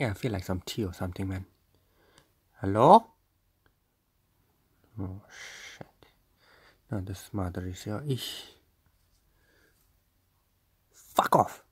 Yeah, I feel like some tea or something, man. Hello? Oh, shit. Now this mother is here. Eesh. Fuck off!